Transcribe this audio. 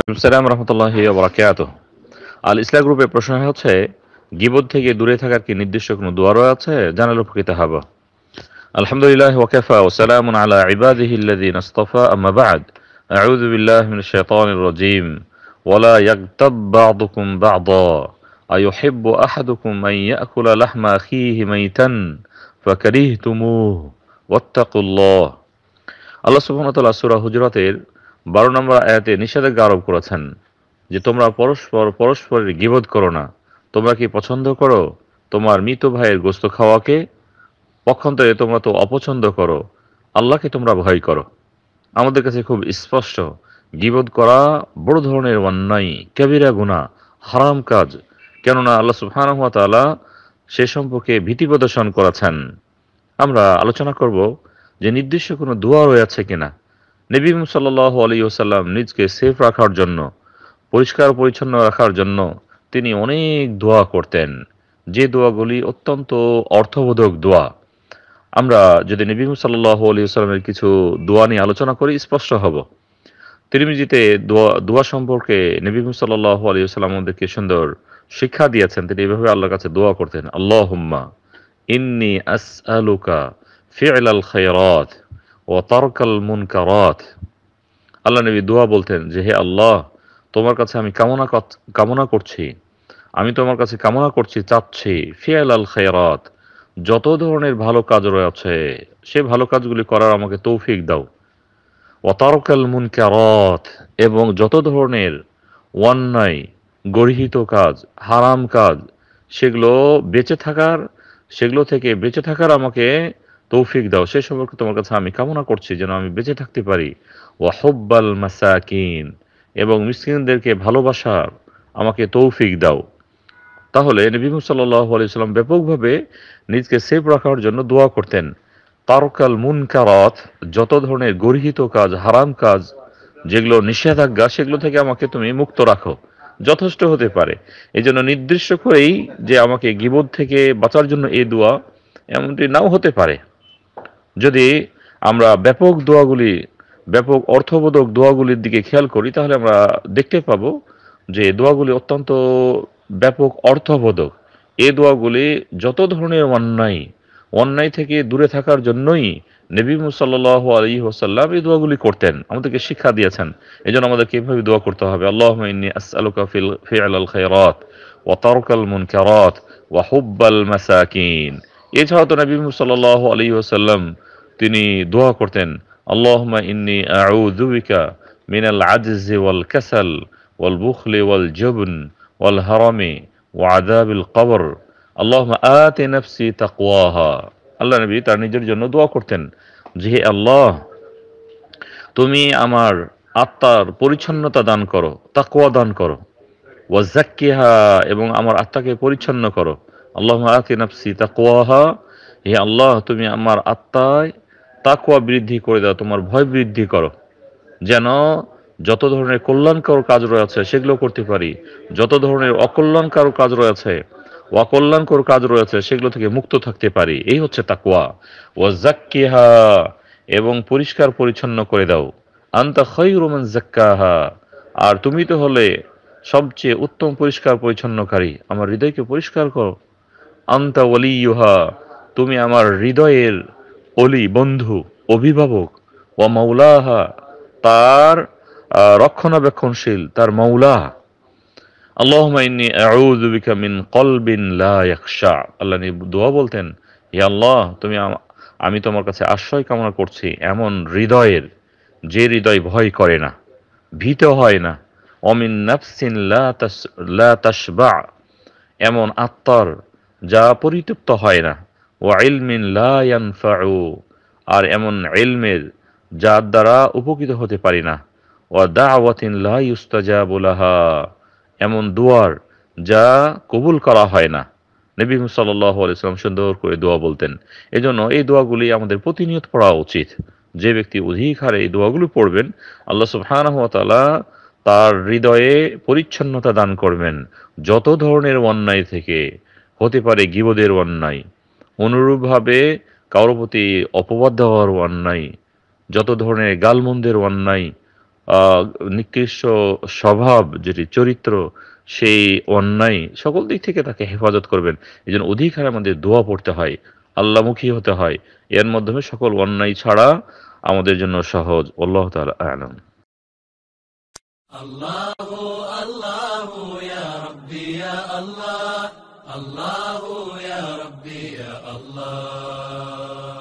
আসসালাম রহমতুল্লাহ বরাকাত আল ইসলা গ্রুপের প্রশ্ন হচ্ছে গিবদ থেকে দূরে থাকার কি নির্দিষ্ট কোনো দোয়ারও আছে জানালে উপকৃত হব আলহামদুলিল্লাহ ওয়াকাফা ওসালাম আলা ইবাদিহিল্লাদিন আস্তফা আম্মা বাদ أعوذ بالله من الشيطان الرجيم ولا يغتب بعضكم بعضا أيحب أحدكم أن يأكل لحم أخيه ميتا فكرهتموه واتقوا আল্লাহ সুবহানাহু ওয়া তাআলা সূরা হুজুরাতের বারো নম্বর আয়াতে নিষেধাজ্ঞা আরোপ করেছেন যে তোমরা পরস্পর পরস্পরের গিবোধ করো না তোমরা কি পছন্দ করো তোমার মৃত ভাইয়ের গোস্ত খাওয়াকে পক্ষান্তরে তোমরা তো অপছন্দ করো আল্লাহকে তোমরা ভয় করো আমাদের কাছে খুব স্পষ্ট গিবোধ করা বড় ধরনের অন্যায় কেবিরা গুণা হারাম কাজ কেননা আল্লাহ সুফানহাতালা সে সম্পর্কে ভীতি প্রদর্শন করেছেন আমরা আলোচনা করব যে নির্দিষ্ট কোনো দোয়া রয়েছে কিনা নবীম সাল্লাহ আলী ওসাল্লাম নিজকে সেফ রাখার জন্য পরিষ্কার পরিচ্ছন্ন রাখার জন্য তিনি অনেক দোয়া করতেন যে দোয়াগুলি অত্যন্ত অর্থবোধক দোয়া আমরা যদি নবীম সাল্লাহ আলী ওসাল্লামের কিছু দোয়া নিয়ে আলোচনা করি স্পষ্ট হব তিরমিজিতে দোয়া দোয়া সম্পর্কে নবীম সাল্লাহ আলী ওসাল্লাম আমাদেরকে সুন্দর শিক্ষা দিয়েছেন তিনি এভাবে আল্লাহর কাছে দোয়া করতেন আল্লাহ হুম্মা ইন্নি আস আলুকা ফিআল খায়রাত ও তরকাল মুনকারাত আল্লাহ নবী দোয়া বলতেন যে হে আল্লাহ তোমার কাছে আমি কামনা কামনা করছি আমি তোমার কাছে কামনা করছি চাচ্ছি ফিয়াল আল খেয়ারাত যত ধরনের ভালো কাজ রয়েছে সে ভালো কাজগুলি করার আমাকে তৌফিক দাও অতারকাল মুনকারাত এবং যত ধরনের অন্যায় গর্হিত কাজ হারাম কাজ সেগুলো বেঁচে থাকার সেগুলো থেকে বেঁচে থাকার আমাকে তৌফিক দাও সে সম্পর্কে তোমার কাছে আমি কামনা করছি যেন আমি বেঁচে থাকতে পারি ওয়াহব্বাল মাসাকিন এবং মিসকিনদেরকে ভালোবাসার আমাকে তৌফিক দাও তাহলে নবী সাল্লাহ আলি সাল্লাম ব্যাপকভাবে নিজকে সেফ রাখার জন্য দোয়া করতেন তারকাল মুন কারাত যত ধরনের গর্হিত কাজ হারাম কাজ যেগুলো নিষেধাজ্ঞা সেগুলো থেকে আমাকে তুমি মুক্ত রাখো যথেষ্ট হতে পারে এই জন্য নির্দিষ্ট করেই যে আমাকে গিবোধ থেকে বাঁচার জন্য এ দোয়া এমনটি নাও হতে পারে যদি আমরা ব্যাপক দোয়াগুলি ব্যাপক অর্থবোধক দোয়াগুলির দিকে খেয়াল করি তাহলে আমরা দেখতে পাব যে দোয়াগুলি অত্যন্ত ব্যাপক অর্থবোধক এ দোয়াগুলি যত ধরনের অন্যায় অন্যায় থেকে দূরে থাকার জন্যই নবী মুসাল্লাহ আলী হোসাল্লাম এই দোয়াগুলি করতেন আমাদেরকে শিক্ষা দিয়েছেন এই জন্য আমাদেরকে এভাবে দোয়া করতে হবে আল্লাহ আসআলুকাফিল মুন ক্যারত ওয়াহুব্বাল মাসাকিন এছাড়াও তো নবী মুসাল্লাহ আলী হোসাল্লাম তিনি দোয়া করতেন আল্লাহমা ইন্নি আউদুবিকা মিনাল আজিজি ওয়াল কাসাল ওয়াল বুখলি ওয়াল জবন ওয়াল হারামি ও আদাবিল কবর আল্লাহমা আতে নফসি তাকুয়াহা আল্লাহ নবী তার নিজের জন্য দোয়া করতেন যে হে আল্লাহ তুমি আমার আত্মার পরিচ্ছন্নতা দান করো তাকুয়া দান করো ওয়াজাক্কিহা এবং আমার আত্মাকে পরিচ্ছন্ন করো আল্লাহ আতি নাফসি তাকুয়াহা হে আল্লাহ তুমি আমার আত্মায় তাকুয়া বৃদ্ধি করে দাও তোমার ভয় বৃদ্ধি করো যেন যত ধরনের কল্যাণকর কাজ রয়েছে সেগুলো করতে পারি যত ধরনের অকল্যাণকর কাজ রয়েছে অকল্যাণকর কাজ রয়েছে সেগুলো থেকে মুক্ত থাকতে পারি এই হচ্ছে তাকুয়া ও জাক্কিহা এবং পরিষ্কার পরিচ্ছন্ন করে দাও আন্তা খৈ রোমান জাক্কাহা আর তুমি তো হলে সবচেয়ে উত্তম পরিষ্কার পরিচ্ছন্নকারী আমার হৃদয়কে পরিষ্কার করো আন্তা ইহা তুমি আমার হৃদয়ের অলি বন্ধু অভিভাবক ও মাওলাহা তার রক্ষণাবেক্ষণশীল তার মৌলা আল্লাহ দোয়া বলতেন হে আল্লাহ তুমি আমি তোমার কাছে আশ্রয় কামনা করছি এমন হৃদয়ের যে হৃদয় ভয় করে না ভীত হয় না অমিন নাফসিন লা তাসবা এমন আত্মার যা পরিতৃপ্ত হয় না ও ইলমিন লায়ানফাউ আর এমন ইলমের যার দ্বারা উপকৃত হতে পারি না ও দাওয়াতিন লাইস্তাজা বোলাহা এমন দুয়ার যা কবুল করা হয় না নবী সাল্লাহ সুন্দর করে দোয়া বলতেন এজন্য এই দোয়াগুলি আমাদের প্রতিনিয়ত পড়া উচিত যে ব্যক্তি অধিক হারে এই দোয়াগুলি পড়বেন আল্লাহ সুবহানাহতালা তার হৃদয়ে পরিচ্ছন্নতা দান করবেন যত ধরনের অন্যায় থেকে হতে পারে গিবদের অন্যায় অনুরূপভাবে কারোর প্রতি অপবাদ হওয়ার অন্যায় যত ধরনের গালমন্দের অন্যায় নিকৃষ্ট স্বভাব যেটি চরিত্র সেই অন্যায় সকল দিক থেকে তাকে হেফাজত করবেন এই জন্য অধিকার আমাদের দোয়া পড়তে হয় আল্লামুখী হতে হয় এর মাধ্যমে সকল অন্যায় ছাড়া আমাদের জন্য সহজ আল্লাহ তালা আল্লাহ আল্লাহ الله يا ربي يا الله